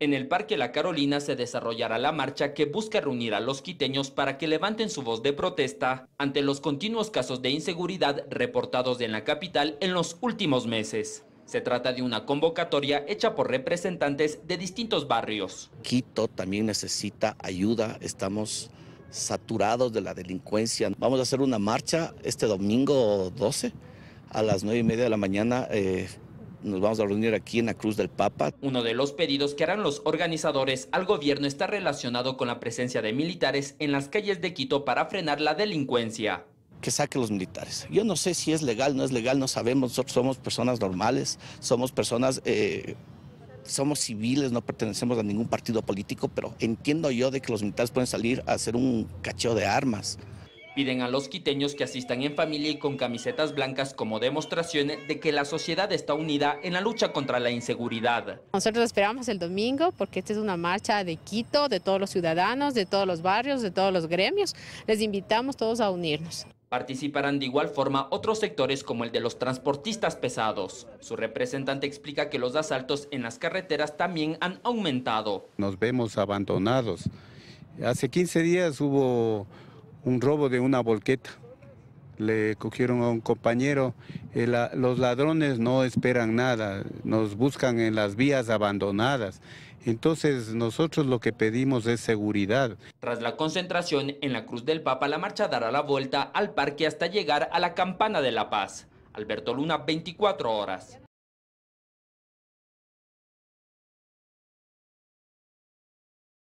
En el Parque La Carolina se desarrollará la marcha que busca reunir a los quiteños para que levanten su voz de protesta ante los continuos casos de inseguridad reportados en la capital en los últimos meses. Se trata de una convocatoria hecha por representantes de distintos barrios. Quito también necesita ayuda, estamos saturados de la delincuencia. Vamos a hacer una marcha este domingo 12 a las 9 y media de la mañana. Eh, nos vamos a reunir aquí en la Cruz del Papa. Uno de los pedidos que harán los organizadores al gobierno está relacionado con la presencia de militares en las calles de Quito para frenar la delincuencia que saque los militares. Yo no sé si es legal, no es legal, no sabemos. Nosotros somos personas normales, somos personas, eh, somos civiles, no pertenecemos a ningún partido político, pero entiendo yo de que los militares pueden salir a hacer un cacheo de armas. Piden a los quiteños que asistan en familia y con camisetas blancas como demostración de que la sociedad está unida en la lucha contra la inseguridad. Nosotros esperamos el domingo porque esta es una marcha de Quito, de todos los ciudadanos, de todos los barrios, de todos los gremios. Les invitamos todos a unirnos. Participarán de igual forma otros sectores como el de los transportistas pesados. Su representante explica que los asaltos en las carreteras también han aumentado. Nos vemos abandonados. Hace 15 días hubo un robo de una volqueta. Le cogieron a un compañero. los ladrones no esperan nada, nos buscan en las vías abandonadas. Entonces nosotros lo que pedimos es seguridad. Tras la concentración en la Cruz del Papa, la marcha dará la vuelta al parque hasta llegar a la Campana de la Paz. Alberto Luna, 24 horas.